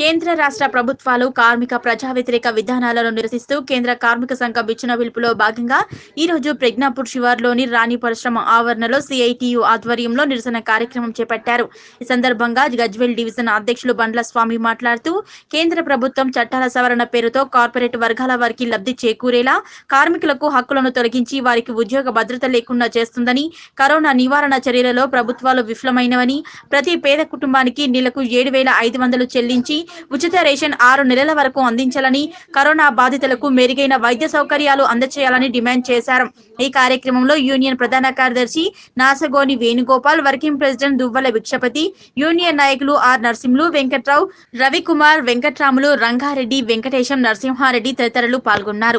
కేంద్ర రాష్ట్ర ప్రభుత్వాలు కార్మిక ప్రజా వ్యతిరేక విధానాలను నిరసిస్తూ కేంద్ర కార్మిక సంఘ ఇచ్చిన పిలుపులో భాగంగా ఈ రోజు ప్రజ్ఞాపూర్ శివార్లోని రాణి పరిశ్రమ ఆవరణలో సిఐటియు ఆధ్వర్యంలో నిరసన కార్యక్రమం చేపట్టారు ఈ సందర్భంగా గజ్వెల్ డివిజన్ అధ్యక్షులు బండ్ల స్వామి మాట్లాడుతూ కేంద్ర ప్రభుత్వం చట్టాల సవరణ పేరుతో కార్పొరేట్ వర్గాల వారికి లబ్ధి చేకూరేలా కార్మికులకు హక్కులను తొలగించి వారికి ఉద్యోగ భద్రత లేకుండా చేస్తుందని కరోనా నివారణ చర్యలలో ప్రభుత్వాలు విఫలమైనవని ప్రతి పేద కుటుంబానికి నెలకు ఏడు వేల ఐదు వందలు చెల్లించి ఉచిత రేషన్ ఆరు నెలల వరకు అందించాలని కరోనా బాధితులకు మెరుగైన వైద్య సౌకర్యాలు అందచేయాలని డిమాండ్ చేశారు ఈ కార్యక్రమంలో యూనియన్ ప్రధాన కార్యదర్శి Nasagoni Venugopal working president Duvvala Vikshapathi union నాయకులు ఆర్ నరసింహులు వెంకట్రావు రవికుమార్ వెంకట్రాములు రంగారెడ్డి వెంకటేశం నరసింహారెడ్డి తదితరులు పాల్గొన్నారు